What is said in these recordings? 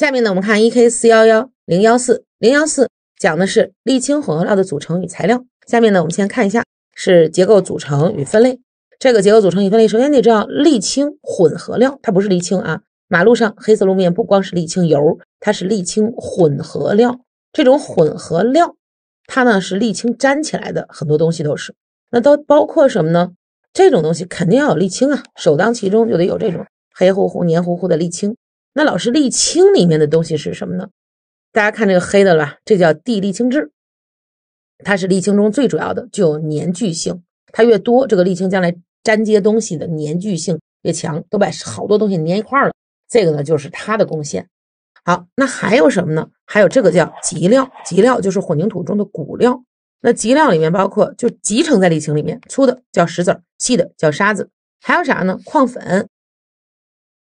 下面呢，我们看一 K 四幺幺零幺四零幺四讲的是沥青混合料的组成与材料。下面呢，我们先看一下是结构组成与分类。这个结构组成与分类，首先得知道沥青混合料它不是沥青啊。马路上黑色路面不光是沥青油，它是沥青混合料。这种混合料，它呢是沥青粘起来的，很多东西都是。那都包括什么呢？这种东西肯定要有沥青啊，首当其冲就得有这种黑乎乎、黏糊糊的沥青。那老师，沥青里面的东西是什么呢？大家看这个黑的吧，这叫地沥青质，它是沥青中最主要的，具有粘聚性。它越多，这个沥青将来粘接东西的粘聚性越强，都把好多东西粘一块了。这个呢，就是它的贡献。好，那还有什么呢？还有这个叫集料，集料就是混凝土中的骨料。那集料里面包括就集成在沥青里面，粗的叫石子儿，细的叫沙子，还有啥呢？矿粉。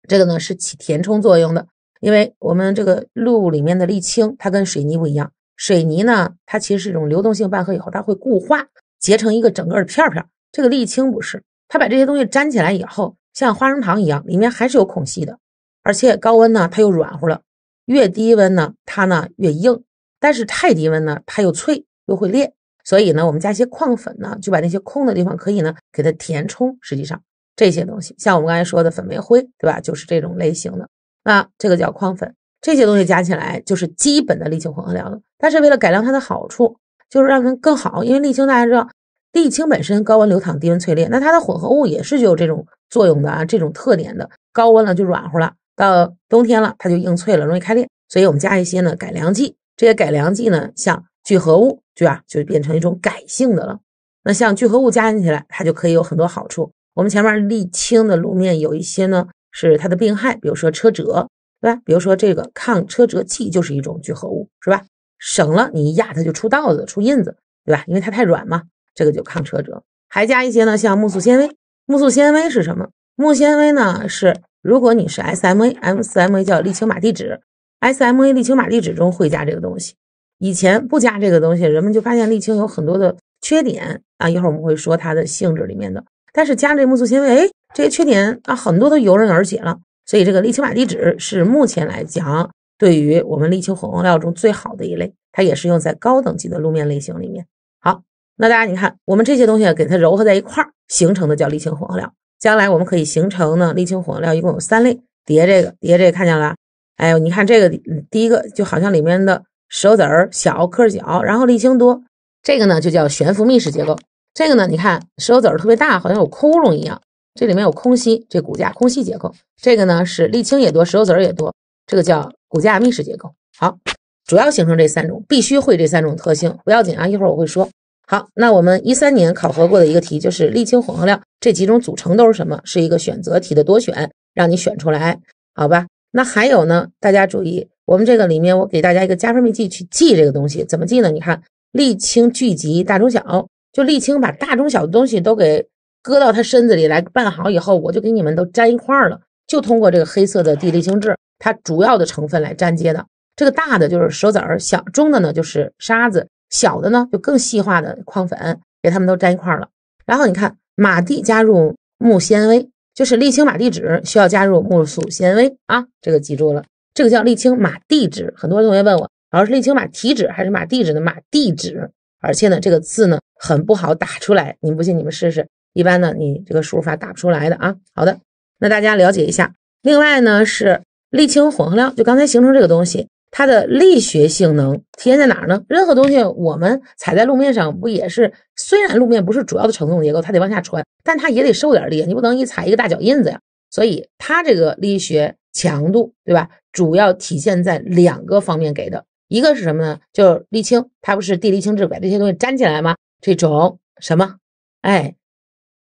这个呢是起填充作用的，因为我们这个路里面的沥青，它跟水泥不一样。水泥呢，它其实是一种流动性拌合以后，它会固化，结成一个整个片儿片儿。这个沥青不是，它把这些东西粘起来以后，像花生糖一样，里面还是有孔隙的。而且高温呢，它又软乎了；越低温呢，它呢越硬。但是太低温呢，它又脆又会裂。所以呢，我们加一些矿粉呢，就把那些空的地方可以呢给它填充。实际上。这些东西，像我们刚才说的粉煤灰，对吧？就是这种类型的。那这个叫矿粉。这些东西加起来就是基本的沥青混合料了。但是为了改良它的好处，就是让它更好。因为沥青大家知道，沥青本身高温流淌，低温淬炼，那它的混合物也是具有这种作用的啊，这种特点的。高温了就软和了，到冬天了它就硬脆了，容易开裂。所以我们加一些呢改良剂。这些改良剂呢，像聚合物，对吧？就变成一种改性的了。那像聚合物加进起来，它就可以有很多好处。我们前面沥青的路面有一些呢，是它的病害，比如说车辙，对吧？比如说这个抗车辙剂就是一种聚合物，是吧？省了你一压它就出道子、出印子，对吧？因为它太软嘛。这个就抗车辙，还加一些呢，像木素纤维。木素纤维是什么？木纤维呢是，如果你是 SMA、M4MA 叫沥青马地脂，SMA 沥青马地脂中会加这个东西。以前不加这个东西，人们就发现沥青有很多的缺点啊。一会儿我们会说它的性质里面的。但是加了木素纤维，哎，这些缺点啊很多都油然而解了。所以这个沥青瓦地青是目前来讲，对于我们沥青混合料中最好的一类，它也是用在高等级的路面类型里面。好，那大家你看，我们这些东西给它揉合在一块儿形成的叫沥青混合料。将来我们可以形成呢，沥青混合料一共有三类，叠这个，叠这个，看见了？哎，你看这个第一个，就好像里面的石子儿小、颗儿小，然后沥青多，这个呢就叫悬浮密室结构。这个呢，你看石头子儿特别大，好像有窟窿一样，这里面有空隙，这骨架空隙结构。这个呢是沥青也多，石头子儿也多，这个叫骨架密实结构。好，主要形成这三种，必须会这三种特性，不要紧啊，一会儿我会说。好，那我们一三年考核过的一个题就是沥青混合料这几种组成都是什么，是一个选择题的多选，让你选出来，好吧？那还有呢，大家注意，我们这个里面我给大家一个加分秘籍去记这个东西怎么记呢？你看，沥青聚集大中小。就沥青把大中小的东西都给搁到它身子里来拌好以后，我就给你们都粘一块了。就通过这个黑色的地沥青质，它主要的成分来粘接的。这个大的就是石子儿，小中的呢就是沙子，小的呢就更细化的矿粉，给它们都粘一块了。然后你看，马地加入木纤维，就是沥青马地纸需要加入木素纤维啊，这个记住了，这个叫沥青马地纸。很多同学问我，老师沥青马体纸还是马地纸呢？马地纸。而且呢，这个字呢很不好打出来，你们不信你们试试。一般呢，你这个输入法打不出来的啊。好的，那大家了解一下。另外呢是沥青混合料，就刚才形成这个东西，它的力学性能体现在哪儿呢？任何东西我们踩在路面上不也是？虽然路面不是主要的承重结构，它得往下传，但它也得受点力，你不能一踩一个大脚印子呀。所以它这个力学强度，对吧？主要体现在两个方面给的。一个是什么呢？就是沥青，它不是地沥青质把这些东西粘起来吗？这种什么，哎，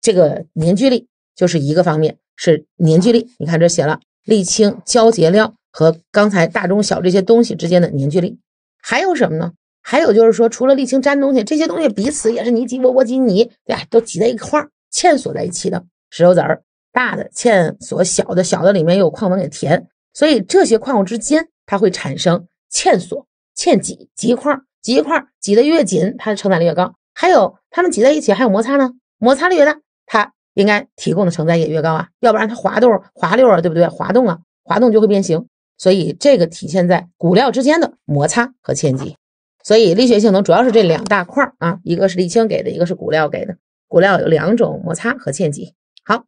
这个凝聚力就是一个方面，是凝聚力。你看这写了沥青胶结料和刚才大中小这些东西之间的凝聚力。还有什么呢？还有就是说，除了沥青粘东西，这些东西彼此也是泥挤窝窝挤泥，对都挤在一块儿，嵌锁在一起的石头子儿，大的嵌锁，小的小的里面有矿物给填，所以这些矿物之间它会产生嵌锁。嵌挤挤一块挤一块挤得越紧，它的承载力越高。还有它们挤在一起，还有摩擦呢，摩擦力越大，它应该提供的承载也越高啊，要不然它滑动滑溜啊，对不对？滑动啊，滑动就会变形。所以这个体现在骨料之间的摩擦和嵌挤。所以力学性能主要是这两大块啊，一个是沥青给的，一个是骨料给的。骨料有两种摩擦和嵌挤。好，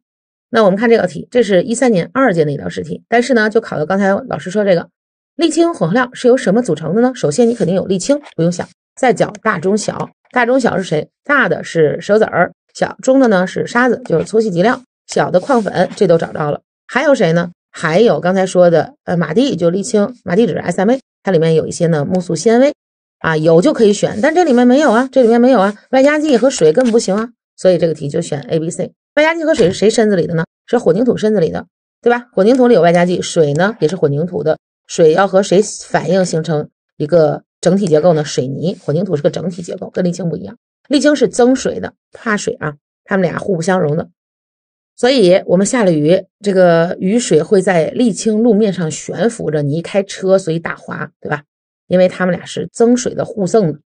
那我们看这道题，这是一三年二建的一道试题，但是呢，就考到刚才老师说这个。沥青混合料是由什么组成的呢？首先，你肯定有沥青，不用想。再讲大中小，大中小是谁？大的是石子儿，小中的呢是沙子，就是粗细集料。小的矿粉，这都找到了。还有谁呢？还有刚才说的，呃，马蒂就沥青，马蒂指 SMA，它里面有一些呢木塑纤维啊，有就可以选。但这里面没有啊，这里面没有啊，外加剂和水根本不行啊。所以这个题就选 A、B、C。外加剂和水是谁身子里的呢？是混凝土身子里的，对吧？混凝土里有外加剂，水呢也是混凝土的。水要和谁反应形成一个整体结构呢？水泥混凝土是个整体结构，跟沥青不一样。沥青是增水的，怕水啊，它们俩互不相容的。所以我们下了雨，这个雨水会在沥青路面上悬浮着，你一开车，所以打滑，对吧？因为它们俩是增水的，互赠的。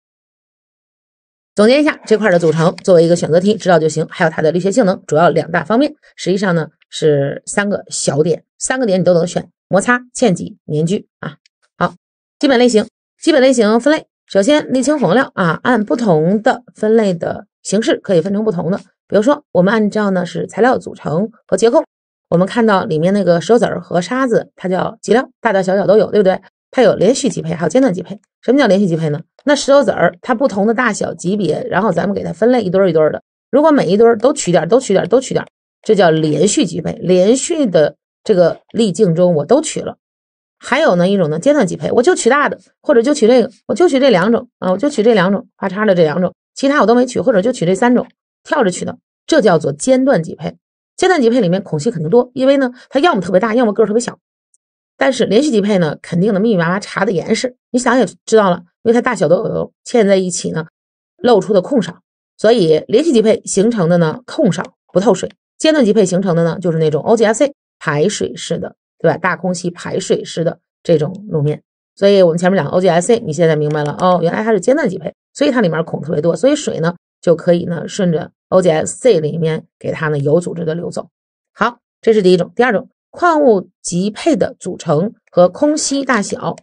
总结一下这块的组成，作为一个选择题知道就行。还有它的力学性能，主要两大方面，实际上呢是三个小点，三个点你都能选。摩擦嵌挤粘聚啊，好，基本类型，基本类型分类。首先，沥青混合料啊，按不同的分类的形式可以分成不同的。比如说，我们按照呢是材料组成和结构，我们看到里面那个石子儿和沙子，它叫集料，大大小小都有，对不对？它有连续级配，还有间断级配。什么叫连续级配呢？那石子儿它不同的大小级别，然后咱们给它分类一堆儿一堆儿的。如果每一堆儿都取点儿，都取点儿，都取点儿，这叫连续级配，连续的。这个例镜中我都取了，还有呢一种呢间断级配，我就取大的，或者就取这个，我就取这两种啊，我就取这两种花叉的这两种，其他我都没取，或者就取这三种跳着取的，这叫做间断级配。间断级配里面孔隙肯定多，因为呢它要么特别大，要么个儿特别小。但是连续级配呢，肯定的密密麻麻查的严实，你想也知道了，因为它大小都有嵌在一起呢，露出的空少，所以连续级配形成的呢空少不透水，间断级配形成的呢就是那种 o g s c 排水式的，对吧？大空隙排水式的这种路面，所以我们前面讲 O G S C，你现在明白了哦，原来它是间断级配，所以它里面孔特别多，所以水呢就可以呢顺着 O G S C 里面给它呢有组织的流走。好，这是第一种。第二种，矿物级配的组成和空隙大小。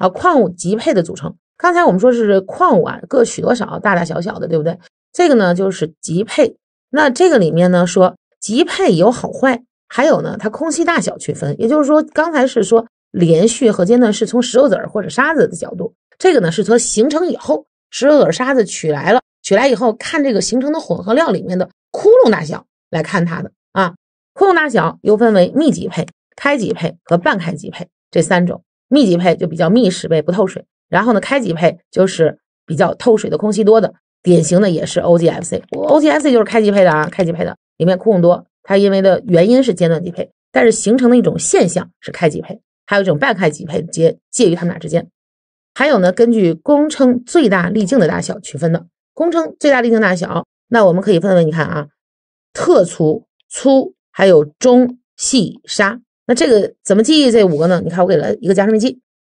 啊，矿物级配的组成，刚才我们说是矿物啊，各取多少，大大小小的，对不对？这个呢就是级配。那这个里面呢说级配有好坏。还有呢，它空隙大小区分，也就是说，刚才是说连续和间断是从石头子儿或者沙子的角度，这个呢是从形成以后石头子儿、沙子取来了，取来以后看这个形成的混合料里面的窟窿大小来看它的啊，窟窿大小又分为密集配、开集配和半开集配这三种，密集配就比较密实呗，不透水，然后呢，开集配就是比较透水的空隙多的，典型的也是 OGFC，OGFC 就是开级配的啊，开级配的里面窟窿多。它因为的原因是间断级配，但是形成的一种现象是开级配，还有一种半开级配，介介于它们俩之间。还有呢，根据工程最大粒径的大小区分的。工程最大粒径大小，那我们可以分为你看啊，特粗、粗还有中细砂。那这个怎么记这五个呢？你看我给了一个加数来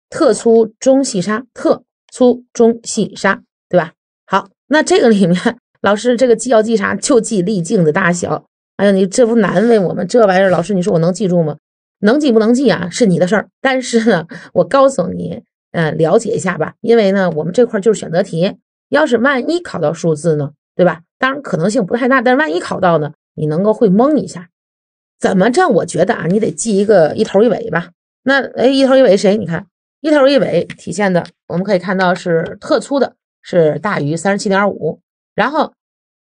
特粗、中细砂、特粗、中细砂，对吧？好，那这个里面，老师这个记要记啥？就记粒径的大小。哎呀，你这不难为我们这玩意儿，老师你说我能记住吗？能记不能记啊？是你的事儿。但是呢，我告诉你，嗯，了解一下吧。因为呢，我们这块就是选择题，要是万一考到数字呢，对吧？当然可能性不太大，但是万一考到呢，你能够会蒙一下。怎么着？我觉得啊，你得记一个一头一尾吧。那哎，一头一尾谁？你看一头一尾体现的，我们可以看到是特粗的，是大于三十七点五，然后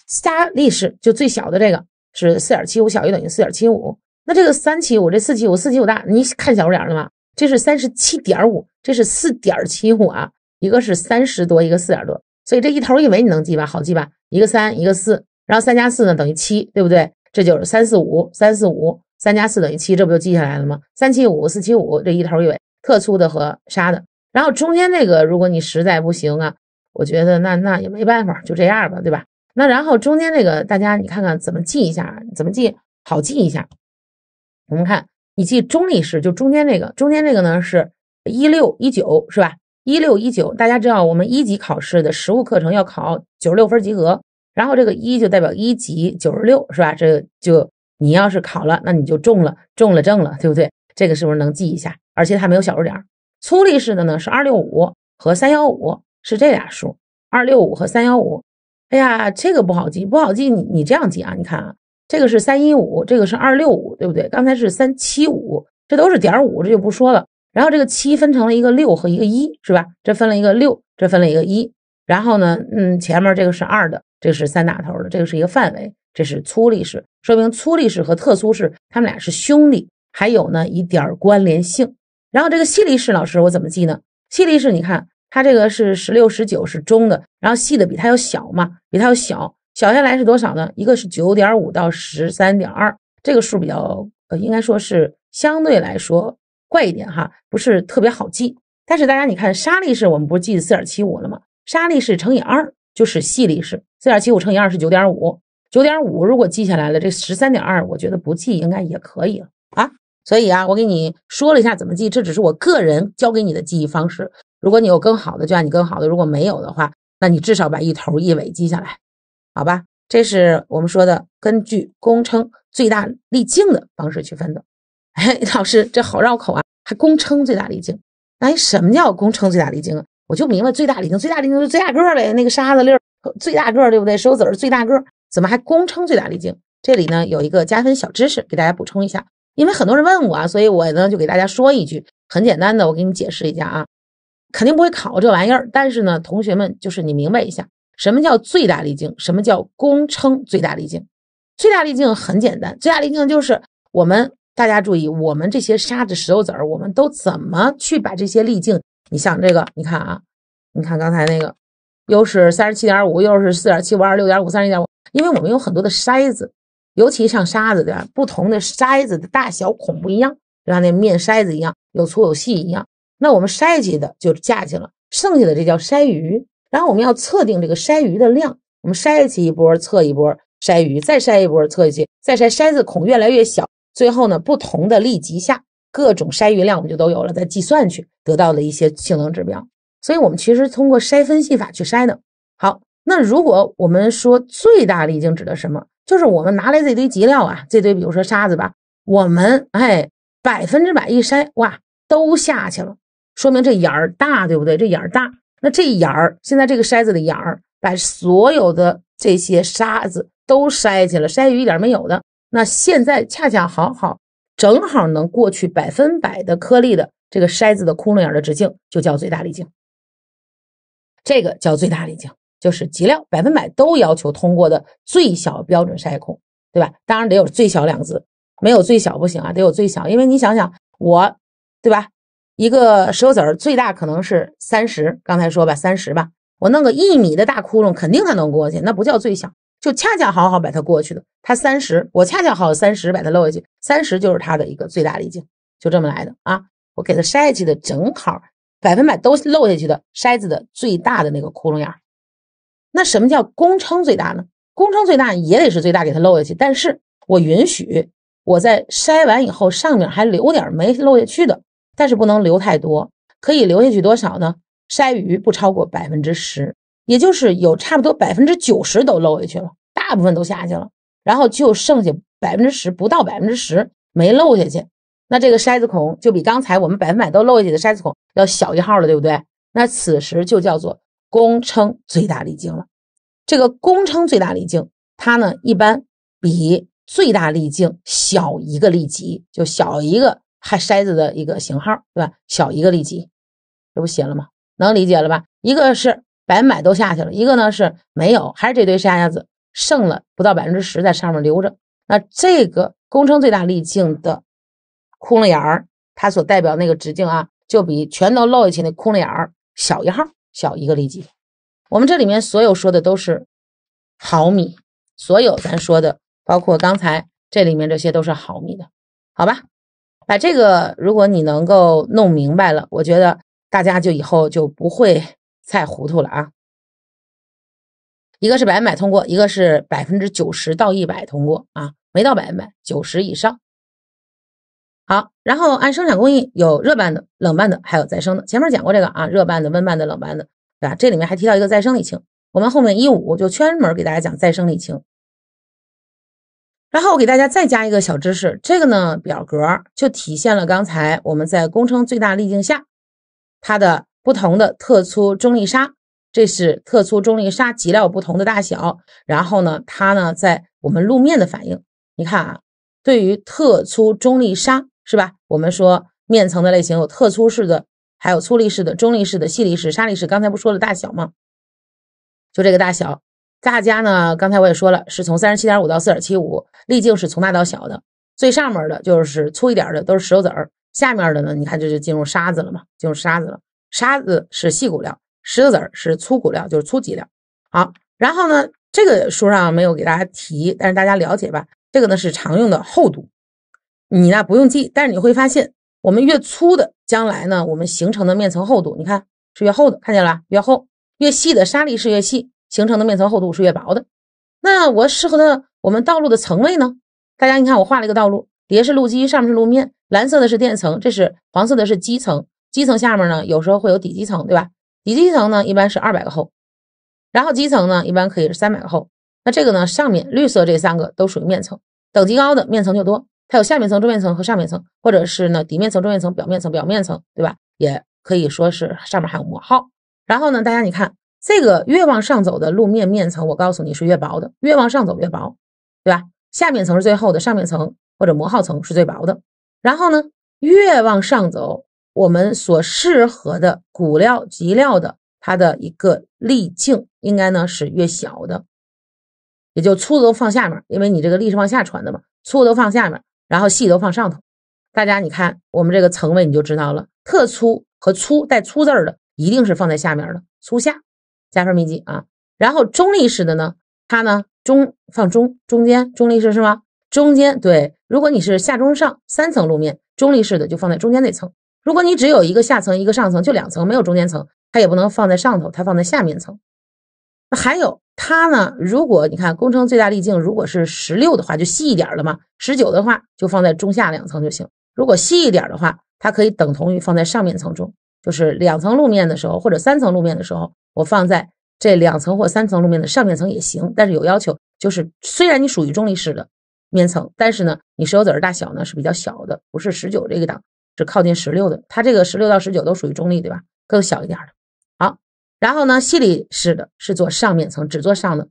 沙历史就最小的这个。是四点七五小于等于四点七五，那这个三七五这四七五四七五大，你看小数点了吗？这是三十七点五，这是四点七五啊，一个是三十多，一个四点多，所以这一头一尾你能记吧？好记吧？一个三一个四，然后三加四呢等于七，对不对？这就是三四五三四五，三加四等于七，这不就记下来了吗？三七五四七五这一头一尾特粗的和沙的，然后中间那个如果你实在不行啊，我觉得那那也没办法，就这样吧，对吧？那然后中间这个，大家你看看怎么记一下，怎么记好记一下。我们看你记中立式，就中间这个，中间这个呢是一六一九是吧？一六一九，大家知道我们一级考试的实务课程要考九十六分儿及格，然后这个一就代表一级九十六是吧？这就你要是考了，那你就中了，中了证了，对不对？这个是不是能记一下？而且它没有小数点，粗立式的呢是二六五和三幺五，是这俩数，二六五和三幺五。哎呀，这个不好记，不好记，你你这样记啊？你看啊，这个是三一五，这个是二六五，对不对？刚才是三七五，这都是点儿五，这就不说了。然后这个七分成了一个六和一个一，是吧？这分了一个六，这分了一个一。然后呢，嗯，前面这个是二的，这是三大头的，这个是一个范围，这是粗历史，说明粗历史和特粗是他们俩是兄弟，还有呢一点关联性。然后这个细历史老师我怎么记呢？细历史你看。它这个是十六十九是中的，然后细的比它要小嘛，比它要小，小下来是多少呢？一个是九点五到十三点二，这个数比较呃，应该说是相对来说怪一点哈，不是特别好记。但是大家你看，沙粒是我们不是记四点七五了吗？沙粒是乘以二就是细粒是四点七五乘以二是九点五，九点五如果记下来了，这十三点二我觉得不记应该也可以了啊。所以啊，我给你说了一下怎么记，这只是我个人教给你的记忆方式。如果你有更好的，就按你更好的；如果没有的话，那你至少把一头一尾记下来，好吧？这是我们说的根据公称最大粒径的方式区分的。哎，老师，这好绕口啊！还公称最大粒径？哎，什么叫公称最大粒径啊？我就明白最大粒径，最大粒径就是最大个呗，那个沙子粒儿最大个，对不对？石子儿最大个，怎么还公称最大粒径？这里呢有一个加分小知识，给大家补充一下。因为很多人问我啊，所以我呢就给大家说一句很简单的，我给你解释一下啊。肯定不会考这玩意儿，但是呢，同学们就是你明白一下什么叫最大粒径，什么叫公称最大粒径。最大粒径很简单，最大粒径就是我们大家注意，我们这些沙子、石头子儿，我们都怎么去把这些粒径？你像这个，你看啊，你看刚才那个，又是三十七点五，又是四点七五二，六点五三一点五，因为我们有很多的筛子，尤其像沙子对吧？不同的筛子的大小孔不一样，就像那面筛子一样，有粗有细一样。那我们筛起的就下去了，剩下的这叫筛余。然后我们要测定这个筛余的量，我们筛起一波测一波筛余，再筛一波测些，再筛筛子孔越来越小，最后呢，不同的力级下各种筛余量我们就都有了，再计算去得到的一些性能指标。所以，我们其实通过筛分析法去筛的。好，那如果我们说最大粒径指的什么？就是我们拿来这堆集料啊，这堆比如说沙子吧，我们哎百分之百一筛，哇，都下去了。说明这眼儿大，对不对？这眼儿大，那这眼儿现在这个筛子的眼儿把所有的这些沙子都筛去了，筛余一点没有的。那现在恰恰好好正好能过去百分百的颗粒的这个筛子的窟窿眼的直径就叫最大粒径，这个叫最大粒径，就是极料百分百都要求通过的最小标准筛孔，对吧？当然得有“最小”两字，没有“最小”不行啊，得有“最小”，因为你想想我，对吧？一个石子儿最大可能是三十，刚才说吧，三十吧。我弄个一米的大窟窿，肯定它能过去，那不叫最小，就恰恰好好把它过去的。它三十，我恰恰好三十把它漏下去，三十就是它的一个最大粒径，就这么来的啊。我给它筛下去的，正好百分百都漏下去的筛子的最大的那个窟窿眼儿。那什么叫公称最大呢？公称最大也得是最大给它漏下去，但是我允许我在筛完以后上面还留点没漏下去的。但是不能留太多，可以留下去多少呢？筛余不超过百分之十，也就是有差不多百分之九十都漏下去了，大部分都下去了，然后就剩下百分之十，不到百分之十没漏下去。那这个筛子孔就比刚才我们百分百都漏下去的筛子孔要小一号了，对不对？那此时就叫做公称最大粒径了。这个公称最大粒径，它呢一般比最大粒径小一个粒级，就小一个。还筛子的一个型号，对吧？小一个粒级，这不写了吗？能理解了吧？一个是百分百都下去了，一个呢是没有，还是这堆沙子剩了不到百分之十在上面留着。那这个工程最大粒径的空了眼儿，它所代表那个直径啊，就比全都漏一起那空了眼儿小一号，小一个粒级。我们这里面所有说的都是毫米，所有咱说的，包括刚才这里面这些都是毫米的，好吧？把这个，如果你能够弄明白了，我觉得大家就以后就不会 再糊涂了啊。一个是百分百通过，一个是百分之九十到一百通过啊，没到百分百九十以上。好，然后按生产工艺有热拌的、冷拌的，还有再生的。前面讲过这个啊，热拌的、温拌的、冷拌的，对吧？这里面还提到一个再生沥青，我们后面一五就专门给大家讲再生沥青。然后我给大家再加一个小知识，这个呢表格就体现了刚才我们在工程最大粒径下，它的不同的特粗中粒砂，这是特粗中粒砂级料不同的大小，然后呢它呢在我们路面的反应，你看啊，对于特粗中粒砂是吧？我们说面层的类型有特粗式的，还有粗粒式的、中粒式的、细粒式、沙粒式，刚才不说了大小吗？就这个大小。大家呢，刚才我也说了，是从三十七点五到四点七五，粒径是从大到小的。最上面的就是粗一点的，都是石头子儿；下面的呢，你看这就进入沙子了嘛，进入沙子了。沙子是细骨料，石头子儿是粗骨料，就是粗级料。好，然后呢，这个书上没有给大家提，但是大家了解吧。这个呢是常用的厚度，你呢不用记，但是你会发现，我们越粗的，将来呢我们形成的面层厚度，你看是越厚的，看见了？越厚，越细的沙粒是越细。形成的面层厚度是越薄的，那我适合的我们道路的层位呢？大家你看，我画了一个道路，底下是路基，上面是路面，蓝色的是垫层，这是黄色的是基层，基层下面呢有时候会有底基层，对吧？底基层呢一般是二百个厚，然后基层呢一般可以是三百个厚。那这个呢上面绿色这三个都属于面层，等级高的面层就多，它有下面层、中面层和上面层，或者是呢底面层、中面层、表面层、表面层，对吧？也可以说是上面还有磨耗。然后呢，大家你看。这个越往上走的路面面层，我告诉你是越薄的，越往上走越薄，对吧？下面层是最厚的，上面层或者磨耗层是最薄的。然后呢，越往上走，我们所适合的骨料集料的它的一个粒径应该呢是越小的，也就粗的都放下面，因为你这个力是往下传的嘛，粗的都放下面，然后细的都放上头。大家你看我们这个层位你就知道了，特粗和粗带粗字儿的一定是放在下面的，粗下。加分秘籍啊，然后中立式的呢，它呢中放中中间中立式是吗？中间对，如果你是下中上三层路面，中立式的就放在中间那层。如果你只有一个下层一个上层，就两层没有中间层，它也不能放在上头，它放在下面层。那还有它呢，如果你看工程最大立径如果是十六的话，就细一点了嘛。十九的话，就放在中下两层就行。如果细一点的话，它可以等同于放在上面层中。就是两层路面的时候，或者三层路面的时候，我放在这两层或三层路面的上面层也行，但是有要求，就是虽然你属于中立式的面层，但是呢，你石油子儿大小呢是比较小的，不是十九这个档，是靠近十六的，它这个十六到十九都属于中立，对吧？更小一点的。好，然后呢，吸力式的，是做上面层，只做上的，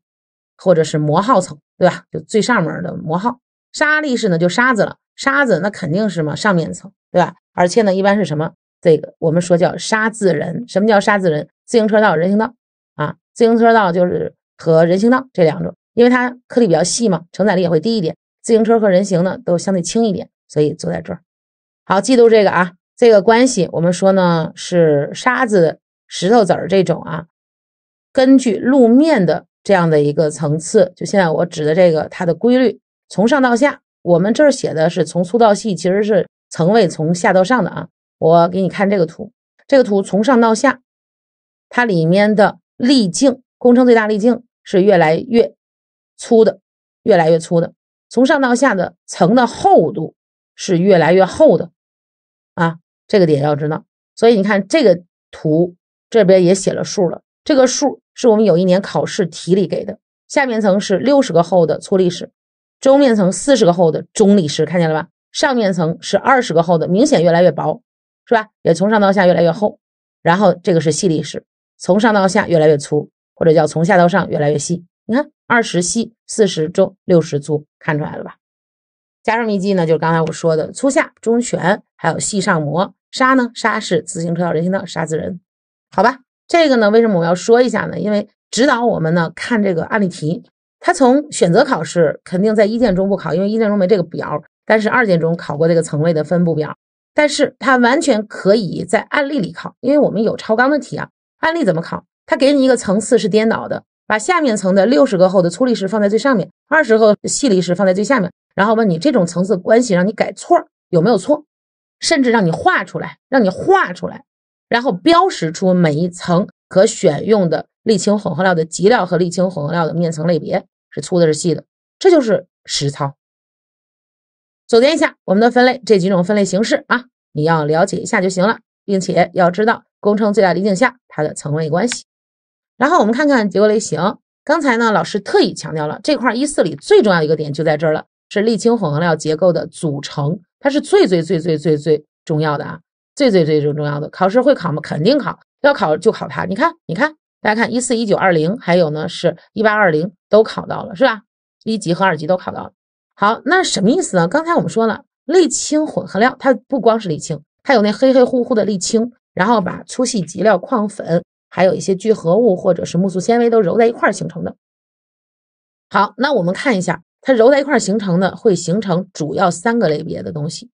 或者是磨耗层，对吧？就最上面的磨耗。沙粒式呢，就沙子了，沙子那肯定是嘛上面层，对吧？而且呢，一般是什么？这个我们说叫沙字人，什么叫沙字人？自行车道、人行道啊，自行车道就是和人行道这两种，因为它颗粒比较细嘛，承载力也会低一点。自行车和人行呢都相对轻一点，所以坐在这儿。好，记住这个啊，这个关系我们说呢是沙子、石头子儿这种啊，根据路面的这样的一个层次，就现在我指的这个它的规律，从上到下，我们这儿写的是从粗到细，其实是层位从下到上的啊。我给你看这个图，这个图从上到下，它里面的粒径，工程最大粒径是越来越粗的，越来越粗的。从上到下的层的厚度是越来越厚的，啊，这个点要知道。所以你看这个图，这边也写了数了，这个数是我们有一年考试题里给的。下面层是六十个厚的粗砾石，中面层四十个厚的中砾石，看见了吧？上面层是二十个厚的，明显越来越薄。是吧？也从上到下越来越厚，然后这个是细历石，从上到下越来越粗，或者叫从下到上越来越细。你看二十细，四十中，六十粗，看出来了吧？加上密记呢，就是刚才我说的粗下中全，还有细上磨。沙呢，沙是自行车道人行道沙子人，好吧？这个呢，为什么我要说一下呢？因为指导我们呢看这个案例题，它从选择考试肯定在一建中不考，因为一建中没这个表，但是二建中考过这个层位的分布表。但是它完全可以在案例里考，因为我们有超纲的题啊。案例怎么考？他给你一个层次是颠倒的，把下面层的六十个厚的粗粒石放在最上面，二十个细粒石放在最下面，然后问你这种层次关系让你改错有没有错，甚至让你画出来，让你画出来，然后标识出每一层可选用的沥青混合料的级料和沥青混合料的面层类别是粗的是细的，这就是实操。总结一下我们的分类，这几种分类形式啊，你要了解一下就行了，并且要知道工程最大粒径下它的层位关系。然后我们看看结构类型，刚才呢老师特意强调了这块一四里最重要一个点就在这儿了，是沥青混合料结构的组成，它是最最最最最最重要的啊，最最最最重要的。考试会考吗？肯定考，要考就考它。你看，你看，大家看一四一九二零，还有呢是一八二零，都考到了是吧？一级和二级都考到了。好，那什么意思呢？刚才我们说了，沥青混合料它不光是沥青，它有那黑黑乎乎的沥青，然后把粗细集料、矿粉，还有一些聚合物或者是木素纤维都揉在一块儿形成的。好，那我们看一下，它揉在一块儿形成的会形成主要三个类别的东西。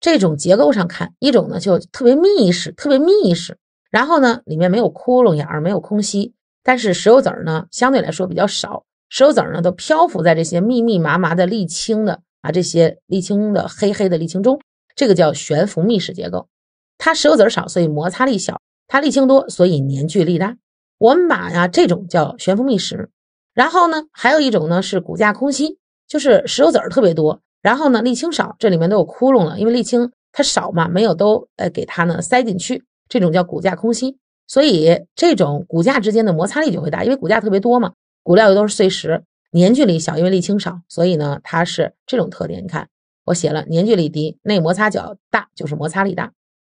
这种结构上看，一种呢就特别密实，特别密实，然后呢里面没有窟窿眼儿，没有空隙，但是石子儿呢相对来说比较少。石油籽儿呢，都漂浮在这些密密麻麻的沥青的啊，这些沥青的黑黑的沥青中，这个叫悬浮密实结构。它石油籽儿少，所以摩擦力小；它沥青多，所以粘聚力大。我们把呀这种叫悬浮密实。然后呢，还有一种呢是骨架空心，就是石油籽儿特别多，然后呢沥青少，这里面都有窟窿了，因为沥青它少嘛，没有都呃给它呢塞进去。这种叫骨架空心，所以这种骨架之间的摩擦力就会大，因为骨架特别多嘛。骨料又都是碎石，粘聚力小，因为沥青少，所以呢它是这种特点。你看，我写了粘聚力低，内摩擦角大，就是摩擦力大。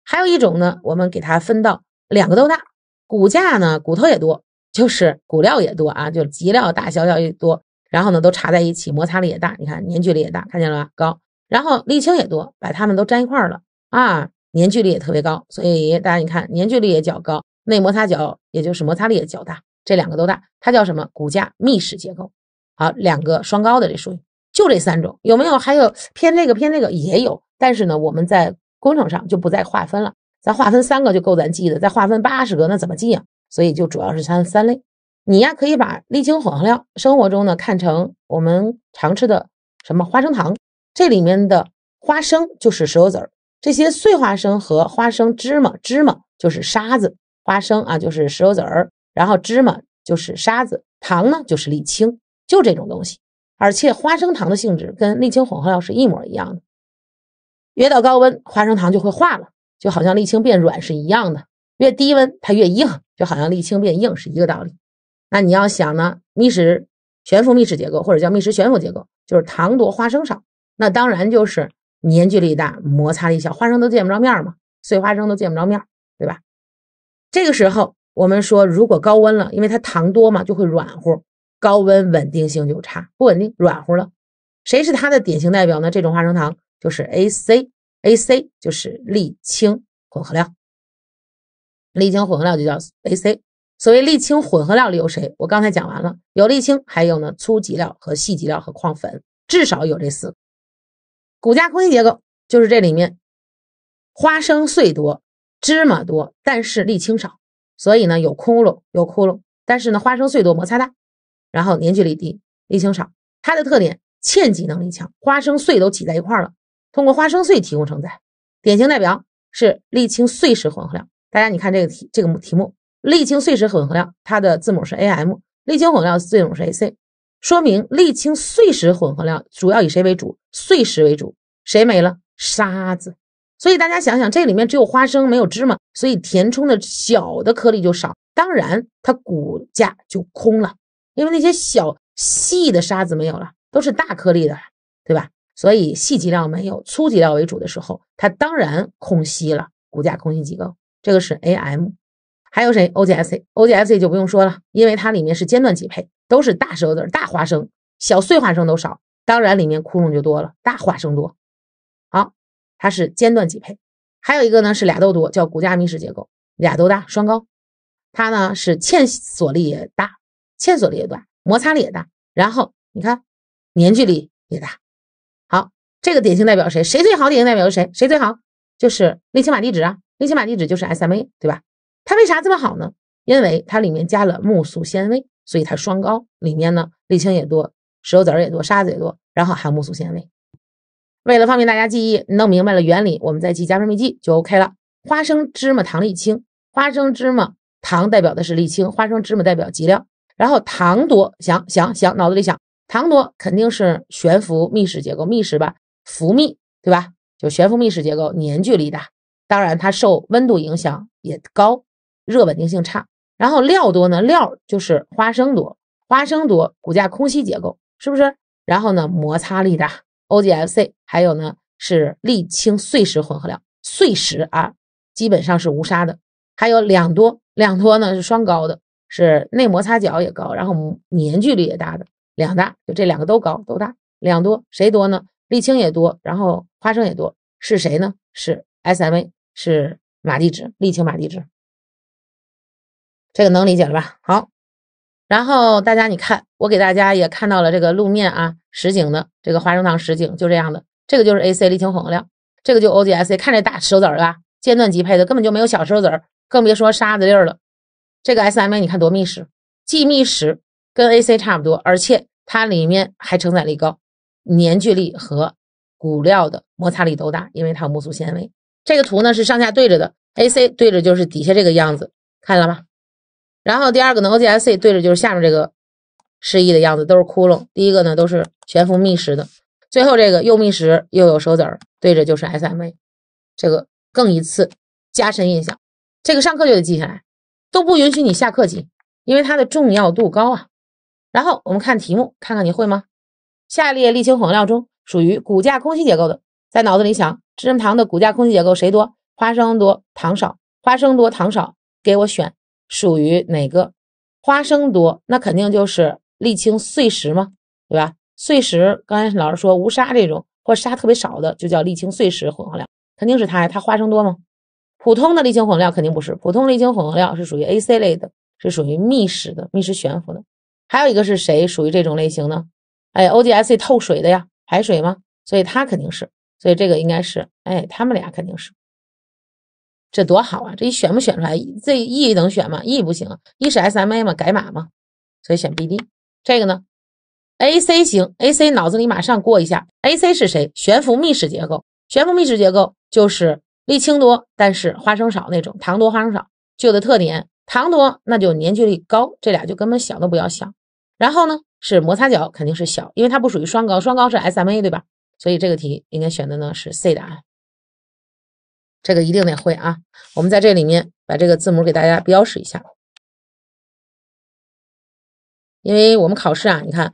还有一种呢，我们给它分到两个都大。骨架呢，骨头也多，就是骨料也多啊，就是集料大小也多，然后呢都插在一起，摩擦力也大。你看粘聚力也大，看见了吧高。然后沥青也多，把它们都粘一块儿了啊，粘聚力也特别高。所以大家你看粘聚力也较高，内摩擦角也就是摩擦力也较大。这两个都大，它叫什么？骨架密实结构。好，两个双高的这属于就这三种，有没有？还有偏这个偏那个也有，但是呢，我们在工程上就不再划分了。咱划分三个就够咱记的，再划分八十个那怎么记啊？所以就主要是三三类。你呀可以把沥青混合料生活中呢看成我们常吃的什么花生糖，这里面的花生就是石榴籽儿，这些碎花生和花生芝麻芝麻就是沙子，花生啊就是石榴籽儿。然后芝麻就是沙子，糖呢就是沥青，就这种东西。而且花生糖的性质跟沥青混合料是一模一样的。越到高温，花生糖就会化了，就好像沥青变软是一样的；越低温，它越硬，就好像沥青变硬是一个道理。那你要想呢，密室悬浮密室结构或者叫密室悬浮结构，就是糖多花生少，那当然就是粘聚力大，摩擦力小，花生都见不着面嘛，碎花生都见不着面，对吧？这个时候。我们说，如果高温了，因为它糖多嘛，就会软乎，高温稳定性就差，不稳定，软乎了。谁是它的典型代表呢？这种花生糖就是 AC，AC 就是沥青混合料，沥青混合料就叫 AC。所谓沥青混合料里有谁？我刚才讲完了，有沥青，还有呢粗集料和细集料和矿粉，至少有这四个。骨架空心结构就是这里面花生碎多，芝麻多，但是沥青少。所以呢，有窟窿，有窟窿，但是呢，花生碎多，摩擦大，然后粘聚力低，沥青少，它的特点，嵌挤能力强，花生碎都挤在一块了，通过花生碎提供承载，典型代表是沥青碎石混合料。大家你看这个题，这个题目，沥青碎石混合料，它的字母是 A M，沥青混合料字母是 A C，说明沥青碎石混合料主要以谁为主？碎石为主，谁没了？沙子。所以大家想想，这里面只有花生没有芝麻，所以填充的小的颗粒就少，当然它骨架就空了，因为那些小细的沙子没有了，都是大颗粒的，对吧？所以细级料没有，粗级料为主的时候，它当然空隙了，骨架空隙几高。这个是 AM，还有谁 o g s c o g s c 就不用说了，因为它里面是间断级配，都是大石头、大花生，小碎花生都少，当然里面窟窿就多了，大花生多，好，它是间断级配，还有一个呢是俩都多，叫骨架密实结构，俩都大，双高，它呢是嵌锁力也大，嵌锁力也大，摩擦力也大，然后你看粘聚力也大。好，这个典型代表谁？谁最好？典型代表是谁？谁最好？就是沥青马地址啊，沥青马地址就是 SMA，对吧？它为啥这么好呢？因为它里面加了木素纤维，所以它双高，里面呢沥青也多，石头子儿也多，沙子也多，然后含木素纤维。为了方便大家记忆，弄明白了原理，我们再记加分秘籍就 OK 了。花生芝麻糖沥青，花生芝麻糖代表的是沥青，花生芝麻代表料。然后糖多，想想想，脑子里想，糖多肯定是悬浮密实结构，密实吧？浮密对吧？就悬浮密实结构，粘聚力大，当然它受温度影响也高，热稳定性差。然后料多呢，料就是花生多，花生多骨架空隙结构是不是？然后呢，摩擦力大。OGFC，还有呢是沥青碎石混合料，碎石啊基本上是无砂的，还有两多，两多呢是双高的，是内摩擦角也高，然后粘聚力也大的，两大就这两个都高都大，两多谁多呢？沥青也多，然后花生也多，是谁呢？是 SMA，是马地脂，沥青马地脂，这个能理解了吧？好。然后大家你看，我给大家也看到了这个路面啊实景的这个花生糖实景就这样的，这个就是 AC 沥青混合料，这个就 OGS。看这大石子儿吧，间断级配的，根本就没有小石子儿，更别说沙子粒了。这个 SMA 你看多密实，既密实跟 AC 差不多，而且它里面还承载力高，粘聚力和骨料的摩擦力都大，因为它有木塑纤维。这个图呢是上下对着的，AC 对着就是底下这个样子，看见了吗？然后第二个呢，O G S C 对着就是下面这个示意的样子，都是窟窿。第一个呢都是悬浮觅食的。最后这个又觅食又有手子儿，对着就是 S M A，这个更一次加深印象。这个上课就得记下来，都不允许你下课记，因为它的重要度高啊。然后我们看题目，看看你会吗？下列沥青混合料中属于骨架空隙结构的，在脑子里想，芝麻糖的骨架空隙结构谁多？花生多糖少，花生多糖少，给我选。属于哪个花生多？那肯定就是沥青碎石嘛，对吧？碎石刚才老师说无沙这种或砂特别少的，就叫沥青碎石混合料，肯定是它呀。它花生多吗？普通的沥青混合料肯定不是，普通沥青混合料是属于 AC 类的，是属于密实的、密实悬浮的。还有一个是谁属于这种类型呢？哎，OGSC 透水的呀，排水吗？所以它肯定是，所以这个应该是，哎，他们俩肯定是。这多好啊！这一选不选出来？这 E 能选吗？E 不行，E 是 SMA 吗？改码吗？所以选 B、D。这个呢？A、C 行，A、C 脑子里马上过一下，A、C 是谁？悬浮密室结构，悬浮密室结构就是沥青多但是花生少那种，糖多花生少有的特点，糖多那就粘聚力高，这俩就根本想都不要想。然后呢，是摩擦角肯定是小，因为它不属于双高，双高是 SMA 对吧？所以这个题应该选的呢是 C 答案。这个一定得会啊！我们在这里面把这个字母给大家标识一下，因为我们考试啊，你看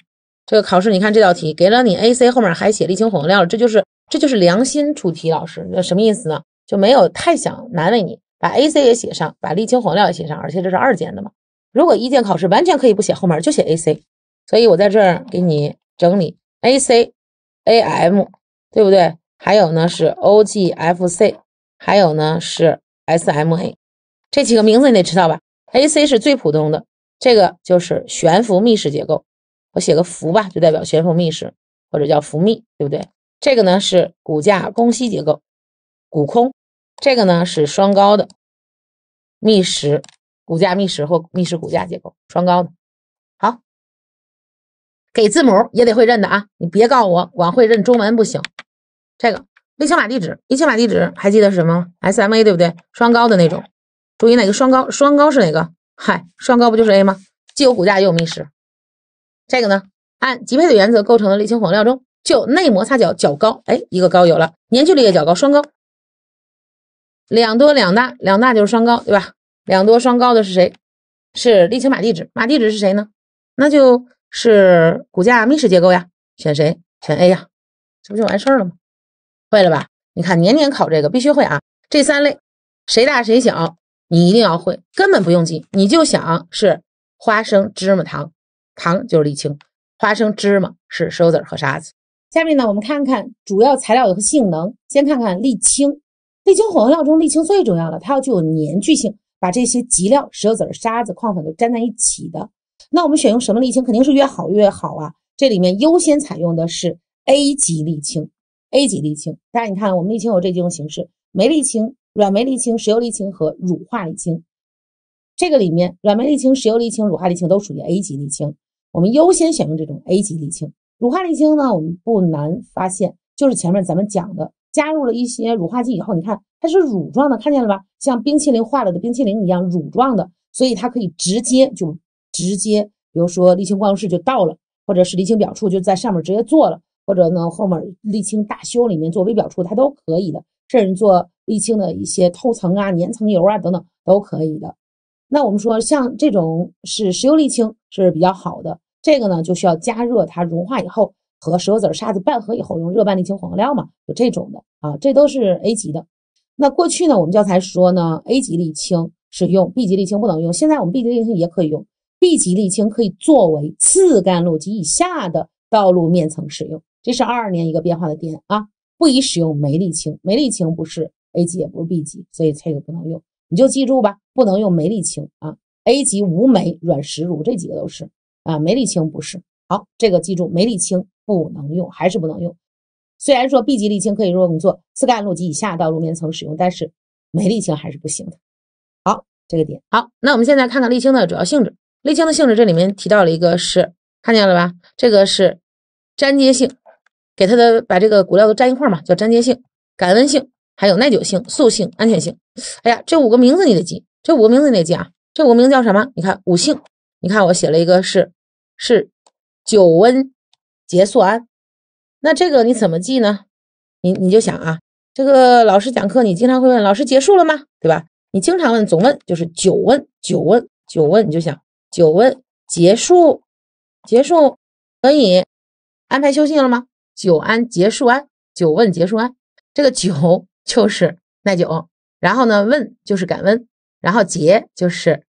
这个考试，你看这道题给了你 A、C，后面还写沥青混合料了，这就是这就是良心出题老师，那什么意思呢？就没有太想难为你，把 A、C 也写上，把沥青混料也写上，而且这是二建的嘛，如果一建考试完全可以不写后面，就写 A、C。所以我在这儿给你整理 A、C、A、M，对不对？还有呢是 O、G、F、C。还有呢，是 SMA，这几个名字你得知道吧？AC 是最普通的，这个就是悬浮密室结构，我写个“浮”吧，就代表悬浮密室或者叫浮密，对不对？这个呢是骨架空隙结构，骨空。这个呢是双高的密实骨架密实或密实骨架结构，双高的。好，给字母也得会认的啊，你别告诉我光会认中文不行，这个。沥青码地址，沥青码地址还记得是什么吗？SMA 对不对？双高的那种。注意哪个双高？双高是哪个？嗨，双高不就是 A 吗？既有骨架又有密实。这个呢，按级配的原则构成的沥青混料中，就内摩擦角较高，哎，一个高有了，粘聚力也较高，双高。两多两大，两大就是双高，对吧？两多双高的是谁？是沥青码地址，码地址是谁呢？那就是骨架密室结构呀。选谁？选 A 呀，这不就完事儿了吗？会了吧？你看年年考这个，必须会啊！这三类谁大谁小，你一定要会，根本不用记，你就想是花生、芝麻糖，糖就是沥青，花生、芝麻是石子儿和沙子。下面呢，我们看看主要材料和性能。先看看沥青，沥青混合料中沥青最重要的，它要具有粘聚性，把这些集料、石子儿、沙子、矿粉都粘在一起的。那我们选用什么沥青？肯定是越好越好啊！这里面优先采用的是 A 级沥青。A 级沥青，大家你看，我们沥青有这几种形式：煤沥青、软煤沥青、石油沥青和乳化沥青。这个里面，软煤沥青、石油沥青、乳化沥青都属于 A 级沥青。我们优先选用这种 A 级沥青。乳化沥青呢，我们不难发现，就是前面咱们讲的，加入了一些乳化剂以后，你看它是乳状的，看见了吧？像冰淇淋化了的冰淇淋一样，乳状的，所以它可以直接就直接，比如说沥青灌入室就到了，或者是沥青表处就在上面直接做了。或者呢，后面沥青大修里面做微表处，它都可以的，甚至做沥青的一些透层啊、粘层油啊等等都可以的。那我们说像这种是石油沥青是比较好的，这个呢就需要加热它融化以后和石油子沙子拌合以后用热拌沥青混合料嘛，就这种的啊，这都是 A 级的。那过去呢，我们教材说呢，A 级沥青使用，B 级沥青不能用，现在我们 B 级沥青也可以用，B 级沥青可以作为次干路及以下的道路面层使用。这是二二年一个变化的点啊，不宜使用煤沥青，煤沥青不是 A 级，也不是 B 级，所以这个不能用，你就记住吧，不能用煤沥青啊。A 级无煤软石乳这几个都是啊，煤沥青不是。好，这个记住，煤沥青不能用，还是不能用。虽然说 B 级沥青可以用于做次干路及以下道路面层使用，但是煤沥青还是不行的。好，这个点好。那我们现在看看沥青的主要性质，沥青的性质这里面提到了一个是，看见了吧？这个是粘接性。给它的把这个骨料都粘一块嘛，叫粘接性、感温性，还有耐久性、塑性、安全性。哎呀，这五个名字你得记，这五个名字你得记啊。这五个名叫什么？你看五性，你看我写了一个是是久温结束安。那这个你怎么记呢？你你就想啊，这个老师讲课你经常会问老师结束了吗？对吧？你经常问，总问就是久问久问久问，你就想久问结束结束可以安排休息了吗？久安结束安，久问结束安。这个久 就是耐久，然后呢问就是敢问，然后结就是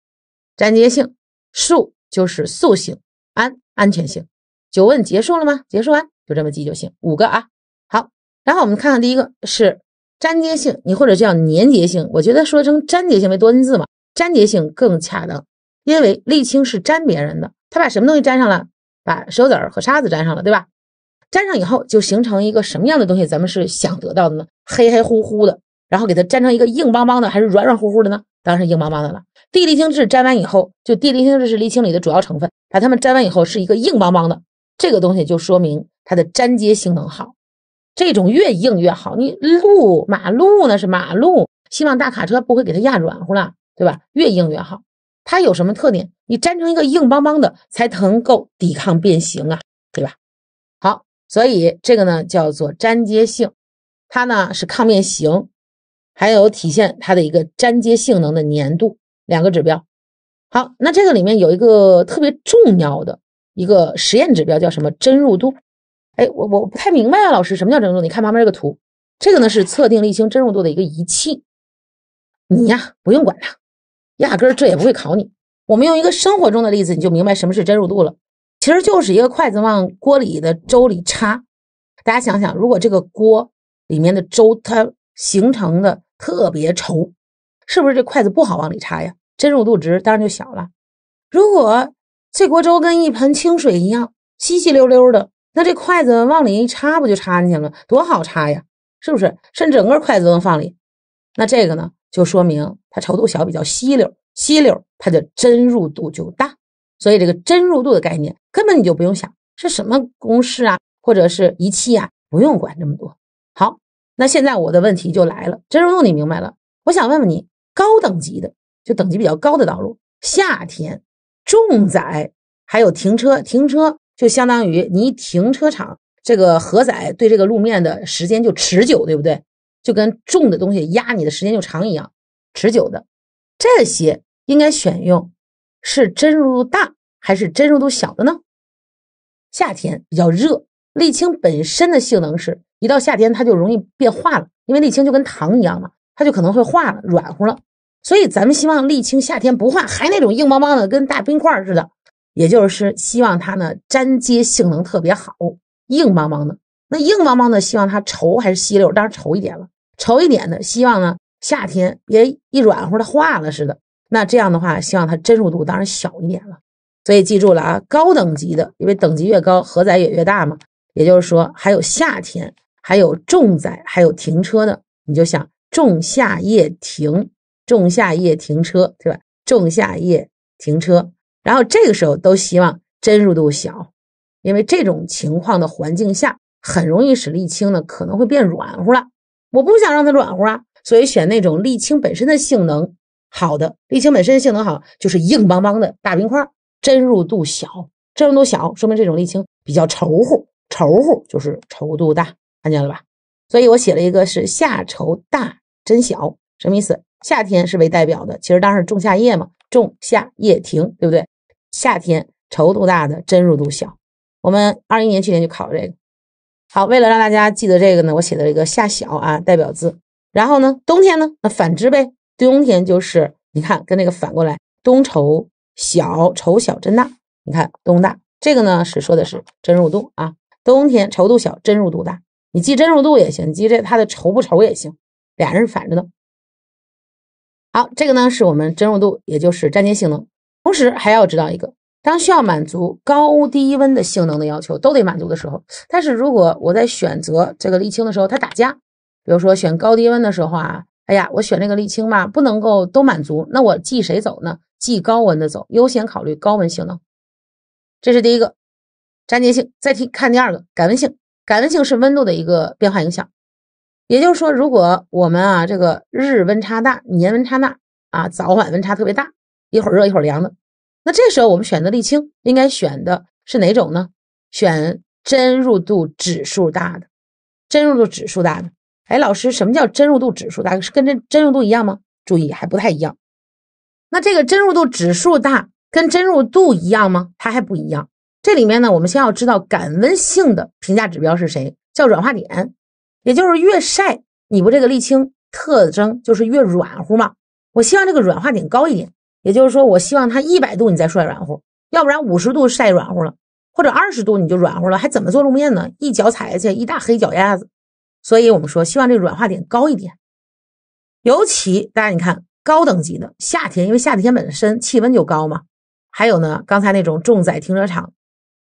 粘结性，束就是塑性，安安全性。久问结束了吗？结束完，就这么记就行。五个啊，好。然后我们看看第一个是粘结性，你或者叫粘结性，我觉得说成粘结性为多音字嘛，粘结性更恰当，因为沥青是粘别人的，他把什么东西粘上了，把石子儿和沙子粘上了，对吧？粘上以后就形成一个什么样的东西？咱们是想得到的呢？黑黑乎乎的，然后给它粘成一个硬邦邦的，还是软软乎乎的呢？当然是硬邦邦的了。地沥青质粘完以后，就地沥青质是沥青里的主要成分，把它们粘完以后是一个硬邦邦的，这个东西就说明它的粘接性能好。这种越硬越好。你路马路呢是马路，希望大卡车不会给它压软乎了，对吧？越硬越好。它有什么特点？你粘成一个硬邦邦的才能够抵抗变形啊，对吧？所以这个呢叫做粘接性，它呢是抗变形，还有体现它的一个粘接性能的粘度两个指标。好，那这个里面有一个特别重要的一个实验指标叫什么真入度？哎，我我不太明白啊，老师，什么叫真入度？你看旁边这个图，这个呢是测定沥青真入度的一个仪器。你呀不用管它，压根儿这也不会考你。我们用一个生活中的例子，你就明白什么是真入度了。其实就是一个筷子往锅里的粥里插，大家想想，如果这个锅里面的粥它形成的特别稠，是不是这筷子不好往里插呀？真入度值当然就小了。如果这锅粥跟一盆清水一样，稀稀溜溜的，那这筷子往里一插，不就插进去了？多好插呀，是不是？甚至整个筷子都能放里。那这个呢，就说明它稠度小，比较稀溜稀溜，它的真入度就大。所以这个真入度的概念根本你就不用想是什么公式啊，或者是仪器啊，不用管这么多。好，那现在我的问题就来了，真入度你明白了？我想问问你，高等级的就等级比较高的道路，夏天重载还有停车，停车就相当于你停车场这个荷载对这个路面的时间就持久，对不对？就跟重的东西压你的时间就长一样，持久的这些应该选用。是针入度大还是针入度小的呢？夏天比较热，沥青本身的性能是一到夏天它就容易变化了，因为沥青就跟糖一样嘛，它就可能会化了，软乎了。所以咱们希望沥青夏天不化，还那种硬邦邦的，跟大冰块似的。也就是希望它呢粘接性能特别好，硬邦邦的。那硬邦邦的希望它稠还是稀溜？当然稠一点了，稠一点的希望呢夏天别一软乎它化了似的。那这样的话，希望它真入度当然小一点了。所以记住了啊，高等级的，因为等级越高，荷载也越大嘛。也就是说，还有夏天，还有重载，还有停车的，你就想仲夏夜停，仲夏夜停车，对吧？仲夏夜停车，然后这个时候都希望真入度小，因为这种情况的环境下，很容易使沥青呢可能会变软乎了。我不想让它软乎啊，所以选那种沥青本身的性能。好的，沥青本身性能好，就是硬邦邦的大冰块，针入度小，针入度小说明这种沥青比较稠乎，稠乎就是稠度大，看见了吧？所以我写了一个是夏稠大针小，什么意思？夏天是为代表的，其实当时仲夏夜嘛，仲夏夜庭，对不对？夏天稠度大的针入度小，我们二一年去年就考了这个。好，为了让大家记得这个呢，我写的一个夏小啊代表字，然后呢，冬天呢，那反之呗。冬天就是你看跟那个反过来，冬稠小稠小真大，你看冬大这个呢是说的是真入度啊，冬天稠度小真入度大，你记真入度也行，记这它的稠不稠也行，俩人反着的。好，这个呢是我们真入度，也就是粘接性能。同时还要知道一个，当需要满足高低温的性能的要求都得满足的时候，但是如果我在选择这个沥青的时候它打架，比如说选高低温的时候啊。哎呀，我选那个沥青吧，不能够都满足，那我忌谁走呢？忌高温的走，优先考虑高温性能。这是第一个粘结性。再听看第二个感温性，感温性是温度的一个变化影响。也就是说，如果我们啊这个日温差大、年温差大啊，早晚温差特别大，一会儿热一会儿凉的，那这时候我们选择沥青应该选的是哪种呢？选针入度指数大的，针入度指数大的。哎，老师，什么叫真入度指数？大是跟真真入度一样吗？注意还不太一样。那这个真入度指数大跟真入度一样吗？它还不一样。这里面呢，我们先要知道感温性的评价指标是谁，叫软化点，也就是越晒你不这个沥青特征就是越软乎嘛。我希望这个软化点高一点，也就是说我希望它一百度你再晒软乎，要不然五十度晒软乎了，或者二十度你就软乎了，还怎么做路面呢？一脚踩下去一大黑脚丫子。所以我们说，希望这个软化点高一点。尤其大家你看，高等级的夏天，因为夏天本身气温就高嘛。还有呢，刚才那种重载停车场，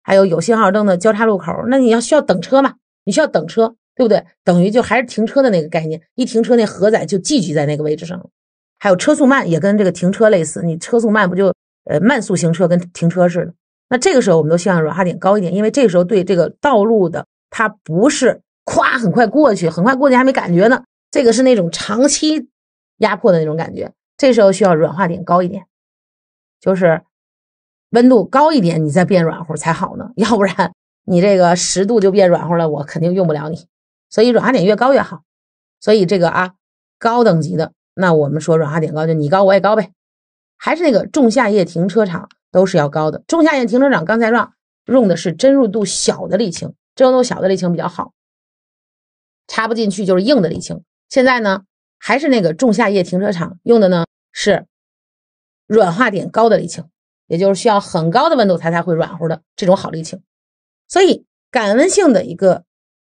还有有信号灯的交叉路口，那你要需要等车嘛？你需要等车，对不对？等于就还是停车的那个概念，一停车那荷载就聚集在那个位置上了。还有车速慢，也跟这个停车类似，你车速慢不就呃慢速行车跟停车似的？那这个时候我们都希望软化点高一点，因为这个时候对这个道路的它不是。咵，很快过去，很快过去还没感觉呢。这个是那种长期压迫的那种感觉。这时候需要软化点高一点，就是温度高一点，你再变软乎才好呢。要不然你这个十度就变软乎了，我肯定用不了你。所以软化点越高越好。所以这个啊，高等级的，那我们说软化点高，就你高我也高呗。还是那个仲夏夜停车场都是要高的。仲夏夜停车场刚才让用的是针入度小的沥青，针入度小的沥青比较好。插不进去就是硬的沥青。现在呢，还是那个仲夏夜停车场用的呢，是软化点高的沥青，也就是需要很高的温度它才会软乎的这种好沥青。所以感温性的一个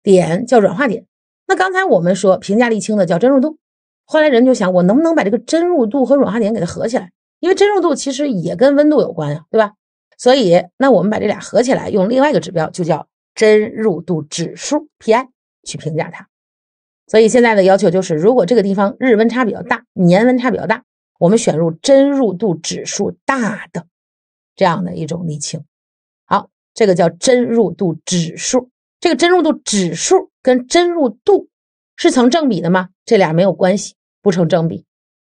点叫软化点。那刚才我们说评价沥青的叫真入度，后来人就想我能不能把这个真入度和软化点给它合起来？因为真入度其实也跟温度有关呀，对吧？所以那我们把这俩合起来，用另外一个指标就叫真入度指数 P.I。去评价它，所以现在的要求就是，如果这个地方日温差比较大，年温差比较大，我们选入真入度指数大的这样的一种沥青。好，这个叫真入度指数。这个真入度指数跟真入度是成正比的吗？这俩没有关系，不成正比，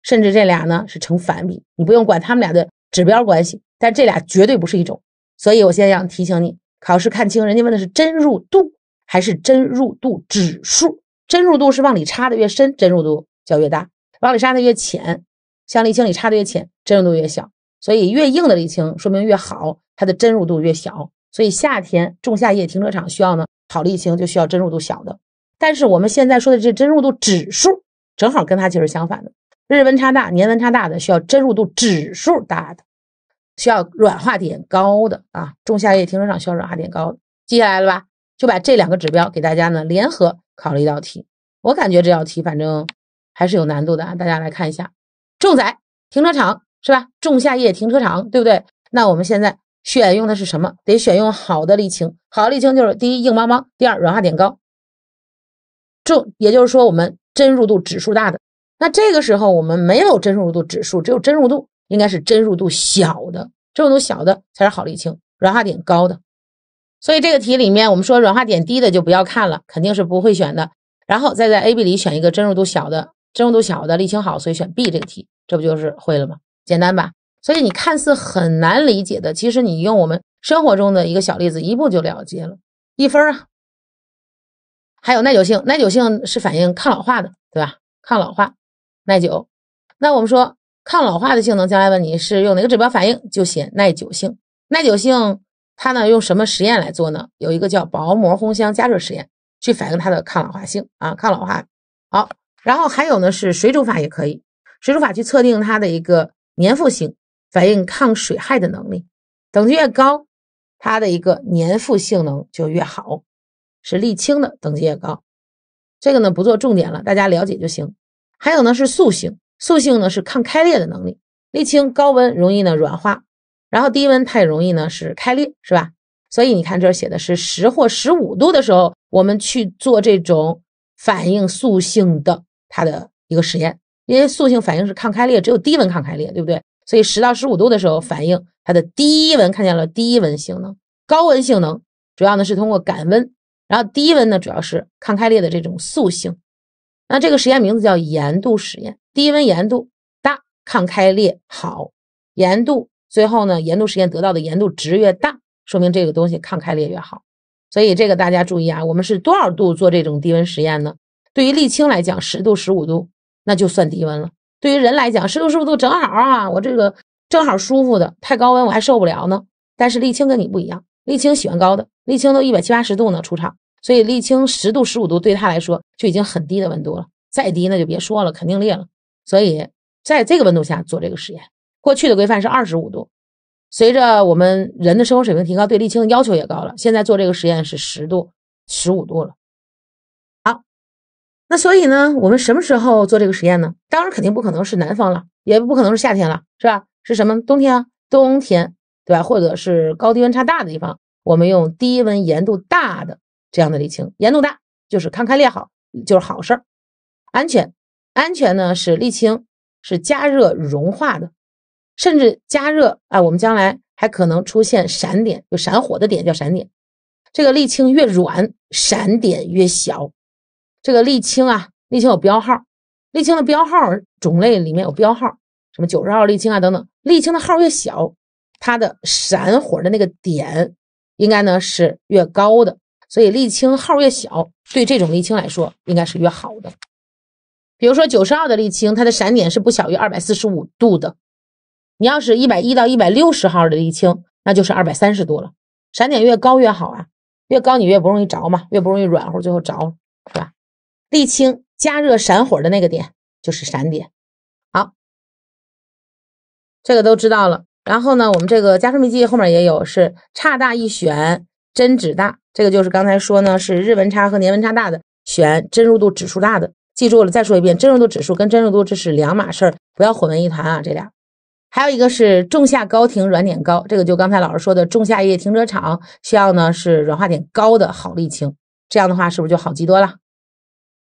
甚至这俩呢是成反比。你不用管他们俩的指标关系，但这俩绝对不是一种。所以我现在要提醒你，考试看清，人家问的是真入度。还是针入度指数，针入度是往里插的越深，针入度就越大；往里插的越浅，像沥青里插的越浅，针入度越小。所以越硬的沥青说明越好，它的针入度越小。所以夏天仲夏夜停车场需要呢，好沥青就需要针入度小的。但是我们现在说的这针入度指数，正好跟它就是相反的。日温差大、年温差大的需要针入度指数大的，需要软化点高的啊。仲夏夜停车场需要软化点高的，记下来了吧？就把这两个指标给大家呢联合考了一道题，我感觉这道题反正还是有难度的啊。大家来看一下，重载停车场是吧？仲夏夜停车场对不对？那我们现在选用的是什么？得选用好的沥青，好的沥青就是第一硬邦邦，第二软化点高。重也就是说我们真入度指数大的，那这个时候我们没有真入度指数，只有真入度，应该是真入度小的，真入度小的才是好沥青，软化点高的。所以这个题里面，我们说软化点低的就不要看了，肯定是不会选的。然后再在 A、B 里选一个真入度小的，真入度小的沥青好，所以选 B 这个题，这不就是会了吗？简单吧？所以你看似很难理解的，其实你用我们生活中的一个小例子，一步就了结了，一分啊。还有耐久性，耐久性是反映抗老化的，对吧？抗老化、耐久。那我们说抗老化的性能，将来问你是用哪个指标反应，就写耐久性，耐久性。它呢用什么实验来做呢？有一个叫薄膜烘箱加热实验，去反映它的抗老化性啊，抗老化。好，然后还有呢是水煮法也可以，水煮法去测定它的一个粘附性，反映抗水害的能力。等级越高，它的一个粘附性能就越好，是沥青的等级越高。这个呢不做重点了，大家了解就行。还有呢是塑性，塑性呢是抗开裂的能力，沥青高温容易呢软化。然后低温太容易呢，是开裂，是吧？所以你看这儿写的是十或十五度的时候，我们去做这种反应塑性的它的一个实验，因为塑性反应是抗开裂，只有低温抗开裂，对不对？所以十到十五度的时候，反应它的低温看见了低温性能，高温性能主要呢是通过感温，然后低温呢主要是抗开裂的这种塑性。那这个实验名字叫盐度实验，低温盐度大，抗开裂好，盐度。最后呢，盐度实验得到的盐度值越大，说明这个东西抗开裂越好。所以这个大家注意啊，我们是多少度做这种低温实验呢？对于沥青来讲，十度、十五度那就算低温了。对于人来讲，十度、十五度正好啊，我这个正好舒服的。太高温我还受不了呢。但是沥青跟你不一样，沥青喜欢高的，沥青都一百七八十度呢出厂。所以沥青十度、十五度对它来说就已经很低的温度了，再低那就别说了，肯定裂了。所以在这个温度下做这个实验。过去的规范是二十五度，随着我们人的生活水平提高，对沥青的要求也高了。现在做这个实验是十度、十五度了。好，那所以呢，我们什么时候做这个实验呢？当然肯定不可能是南方了，也不可能是夏天了，是吧？是什么？冬天啊，冬天，对吧？或者是高低温差大的地方，我们用低温盐度大的这样的沥青，盐度大就是抗开裂好，就是好事儿，安全。安全呢，是沥青是加热融化的。甚至加热啊，我们将来还可能出现闪点，有闪火的点叫闪点。这个沥青越软，闪点越小。这个沥青啊，沥青有标号，沥青的标号种类里面有标号，什么九十号沥青啊等等。沥青的号越小，它的闪火的那个点应该呢是越高的。所以沥青号越小，对这种沥青来说应该是越好的。比如说九十号的沥青，它的闪点是不小于二百四十五度的。你要是一百一到一百六十号的沥青，那就是二百三十度了。闪点越高越好啊，越高你越不容易着嘛，越不容易软乎，最后着是吧？沥青加热闪火的那个点就是闪点。好，这个都知道了。然后呢，我们这个加湿笔记后面也有，是差大一选真值大，这个就是刚才说呢，是日温差和年温差大的选真入度指数大的。记住了，再说一遍，真入度指数跟真入度这是两码事儿，不要混为一谈啊，这俩。还有一个是仲夏高，停软点高，这个就刚才老师说的仲夏夜停车场需要呢是软化点高的好沥青，这样的话是不是就好记多了？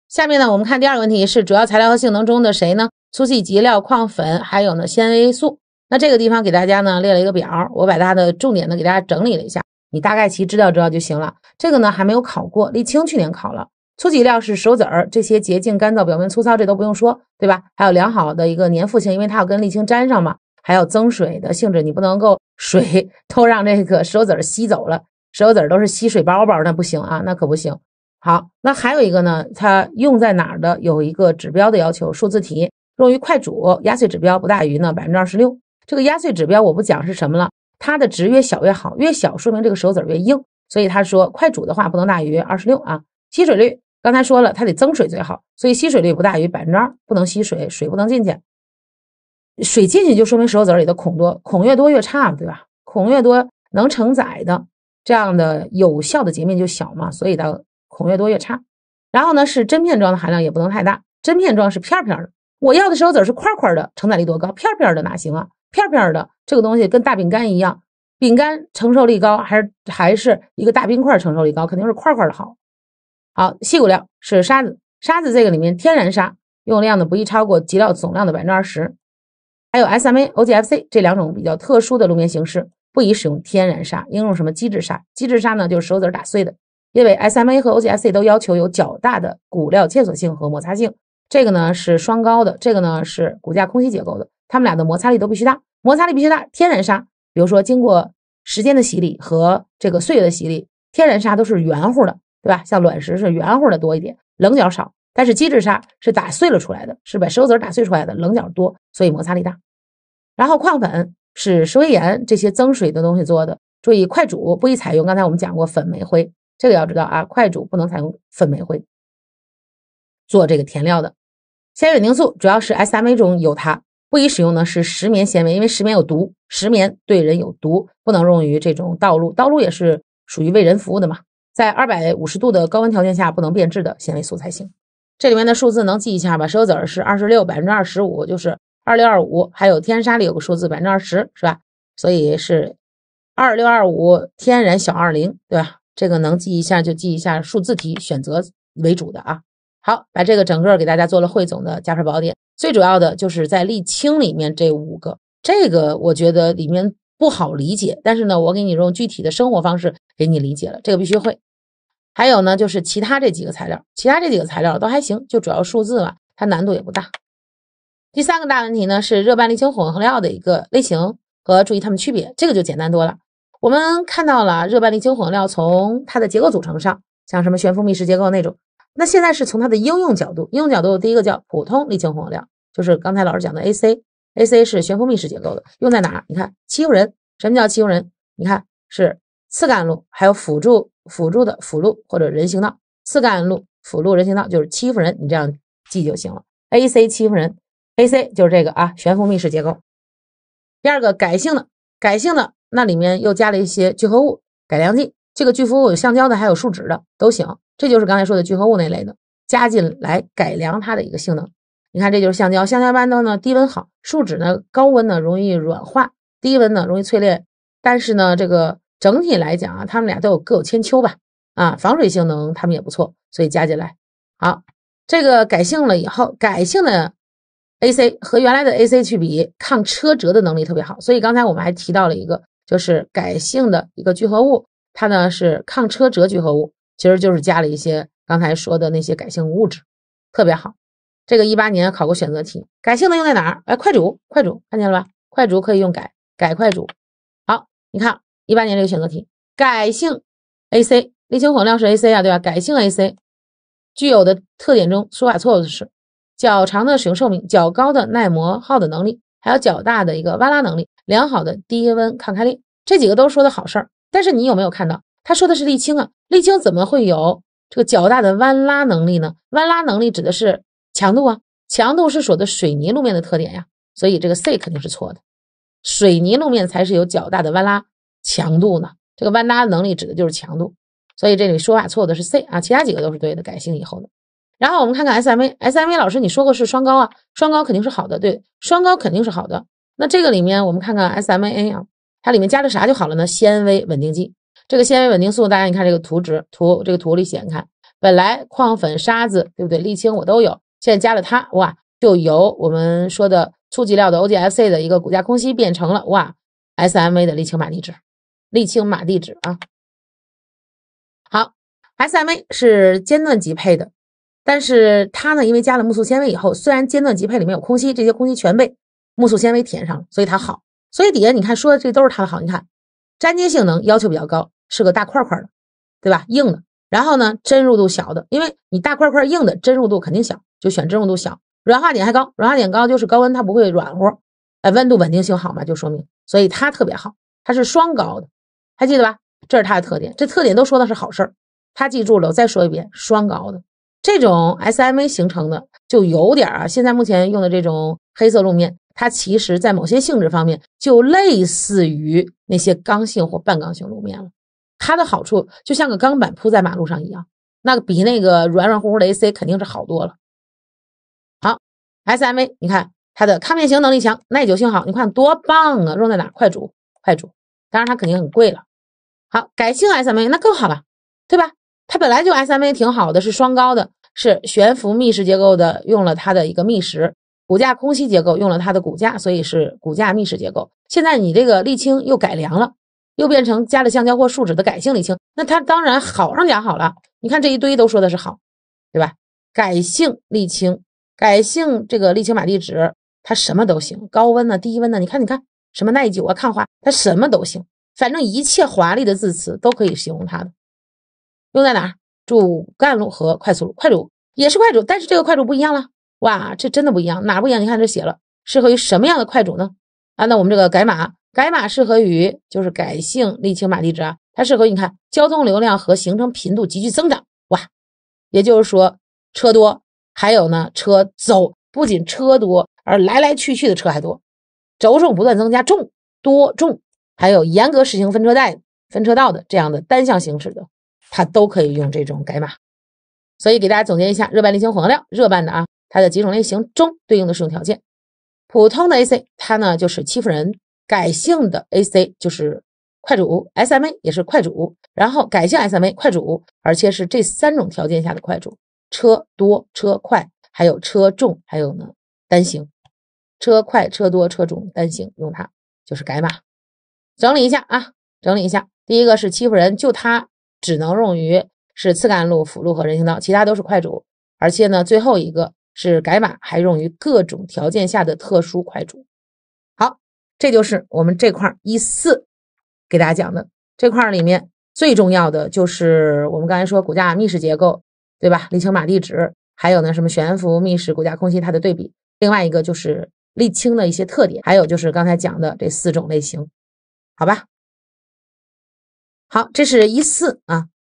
下面呢，我们看第二个问题是主要材料和性能中的谁呢？粗细集料、矿粉，还有呢纤维素。那这个地方给大家呢列了一个表，我把它的重点呢给大家整理了一下，你大概其知道知道就行了。这个呢还没有考过，沥青去年考了，粗集料是石子儿，这些洁净、干燥、表面粗糙，这都不用说，对吧？还有良好的一个粘附性，因为它要跟沥青粘上嘛。还有增水的性质，你不能够水都让这个手子儿吸走了，手子儿都是吸水包包，那不行啊，那可不行。好，那还有一个呢，它用在哪儿的？有一个指标的要求，数字题用于快煮压碎指标不大于呢百分之二十六。这个压碎指标我不讲是什么了，它的值越小越好，越小说明这个手子儿越硬，所以他说快煮的话不能大于二十六啊。吸水率刚才说了，它得增水最好，所以吸水率不大于百分之二，不能吸水，水不能进去。水进去就说明石头子儿里的孔多，孔越多越差，对吧？孔越多能承载的这样的有效的截面就小嘛，所以它孔越多越差。然后呢，是针片状的含量也不能太大，针片状是片儿片儿的。我要的石头子儿是块块的，承载力多高？片片的哪行啊？片片的这个东西跟大饼干一样，饼干承受力高，还是还是一个大冰块承受力高？肯定是块块的好。好，细骨料是沙子，沙子这个里面天然沙用量呢不宜超过集料总量的百分之二十。还有 SMA、OGFC 这两种比较特殊的路面形式，不宜使用天然砂，应用什么机制砂？机制砂呢，就是石子打碎的。因为 SMA 和 OGFC 都要求有较大的骨料嵌锁性和摩擦性。这个呢是双高的，这个呢是骨架空隙结构的，它们俩的摩擦力都必须大，摩擦力必须大。天然砂，比如说经过时间的洗礼和这个岁月的洗礼，天然砂都是圆乎的，对吧？像卵石是圆乎的多一点，棱角少。但是机制砂是打碎了出来的，是把石头子打碎出来的，棱角多，所以摩擦力大。然后矿粉是石灰岩这些增水的东西做的，注意快煮不宜采用。刚才我们讲过粉煤灰，这个要知道啊，快煮不能采用粉煤灰做这个填料的。纤维凝素主要是 SMA 中有它，不宜使用呢是石棉纤维，因为石棉有毒，石棉对人有毒，不能用于这种道路。道路也是属于为人服务的嘛，在二百五十度的高温条件下不能变质的纤维素才行。这里面的数字能记一下吧？石子籽是二十六，百分之二十五就是二六二五，还有天沙里有个数字百分之二十，是吧？所以是二六二五天然小二零，对吧？这个能记一下就记一下，数字题选择为主的啊。好，把这个整个给大家做了汇总的加车宝典，最主要的就是在沥青里面这五个，这个我觉得里面不好理解，但是呢，我给你用具体的生活方式给你理解了，这个必须会。还有呢，就是其他这几个材料，其他这几个材料都还行，就主要数字吧，它难度也不大。第三个大问题呢是热拌沥青混合料的一个类型和注意它们区别，这个就简单多了。我们看到了热拌沥青混合料从它的结构组成上，像什么悬浮密实结构那种，那现在是从它的应用角度，应用角度第一个叫普通沥青混合料，就是刚才老师讲的 AC，AC 是悬浮密实结构的，用在哪？你看，欺负人，什么叫欺负人？你看是次干路还有辅助。辅助的辅路或者人行道，四干路辅路人行道就是欺负人，你这样记就行了。A C 欺负人，A C 就是这个啊，悬浮密室结构。第二个改性的，改性的那里面又加了一些聚合物，改良剂。这个聚合物有橡胶的，还有树脂的都行。这就是刚才说的聚合物那类的，加进来改良它的一个性能。你看，这就是橡胶，橡胶弯道呢低温好，树脂呢高温呢容易软化，低温呢容易脆裂。但是呢，这个。整体来讲啊，他们俩都有各有千秋吧。啊，防水性能他们也不错，所以加进来好。这个改性了以后，改性的 A C 和原来的 A C 去比，抗车辙的能力特别好。所以刚才我们还提到了一个，就是改性的一个聚合物，它呢是抗车辙聚合物，其实就是加了一些刚才说的那些改性物质，特别好。这个一八年考过选择题，改性的用在哪儿？哎，快煮，快煮，看见了吧？快煮可以用改，改快煮。好，你看。一八年这个选择题，改性 A C，沥青混料是 A C 啊，对吧？改性 A C，具有的特点中，说法错误的是：较长的使用寿命，较高的耐磨耗的能力，还有较大的一个弯拉能力，良好的低温抗开裂，这几个都说的好事儿。但是你有没有看到，他说的是沥青啊？沥青怎么会有这个较大的弯拉能力呢？弯拉能力指的是强度啊，强度是说的水泥路面的特点呀。所以这个 C 肯定是错的，水泥路面才是有较大的弯拉。强度呢？这个弯拉的能力指的就是强度，所以这里说法错的是 C 啊，其他几个都是对的。改性以后的。然后我们看看 SMA，SMA 老师你说过是双高啊，双高肯定是好的，对，双高肯定是好的。那这个里面我们看看 SMA 啊，它里面加了啥就好了呢？纤维稳定剂。这个纤维稳定素，大家你看这个图纸图这个图里显看，本来矿粉、沙子，对不对？沥青我都有，现在加了它，哇，就由我们说的粗集料的 OGFC 的一个骨架空隙变成了哇 SMA 的沥青板离脂。沥青马地纸啊，好，SMA 是间断级配的，但是它呢，因为加了木素纤维以后，虽然间断级配里面有空隙，这些空隙全被木素纤维填上了，所以它好。所以底下你看说的这都是它的好。你看粘接性能要求比较高，是个大块块的，对吧？硬的，然后呢，针入度小的，因为你大块块硬的，针入度肯定小，就选针入度小，软化点还高，软化点高就是高温它不会软和，哎，温度稳定性好嘛，就说明，所以它特别好，它是双高的。还记得吧？这是它的特点，这特点都说的是好事儿。它记住了，我再说一遍，双高的这种 SMA 形成的，就有点儿现在目前用的这种黑色路面，它其实在某些性质方面就类似于那些刚性或半刚性路面了。它的好处就像个钢板铺在马路上一样，那比那个软软乎乎的 AC 肯定是好多了。好，SMA，你看它的抗变形能力强，耐久性好，你看多棒啊！用在哪？快煮，快煮。当然它肯定很贵了。好，改性 SMA 那更好了，对吧？它本来就 SMA 挺好的，是双高的，是悬浮密实结构的，用了它的一个密实骨架空隙结构，用了它的骨架，所以是骨架密实结构。现在你这个沥青又改良了，又变成加了橡胶或树脂的改性沥青，那它当然好上加好了。你看这一堆都说的是好，对吧？改性沥青，改性这个沥青玛地址，它什么都行，高温呢，低温呢，你看，你看。什么耐久啊，抗滑，它什么都行，反正一切华丽的字词都可以形容它的。用在哪儿？主干路和快速路，快主也是快主，但是这个快主不一样了。哇，这真的不一样，哪不一样？你看这写了，适合于什么样的快主呢？啊，那我们这个改码，改码适合于就是改性沥青马地址啊，它适合你看交通流量和行程频度急剧增长。哇，也就是说车多，还有呢车走，不仅车多，而来来去去的车还多。轴重不断增加、重多重，还有严格实行分车带、分车道的这样的单向行驶的，它都可以用这种改码。所以给大家总结一下，热拌沥青混合料热拌的啊，它的几种类型中对应的适用条件。普通的 AC 它呢就是欺负人，改性的 AC 就是快主 SMA 也是快主，然后改性 SMA 快主，而且是这三种条件下的快主：车多、车快，还有车重，还有呢单行。车快车多车重单行用它就是改码，整理一下啊，整理一下。第一个是欺负人，就它只能用于是次干路、辅路和人行道，其他都是快主。而且呢，最后一个是改码还用于各种条件下的特殊快主。好，这就是我们这块一四给大家讲的这块里面最重要的就是我们刚才说骨架密室结构，对吧？沥青码地址，还有呢什么悬浮密室骨架空隙它的对比，另外一个就是。沥青的一些特点，还有就是刚才讲的这四种类型，好吧？好，这是一四啊。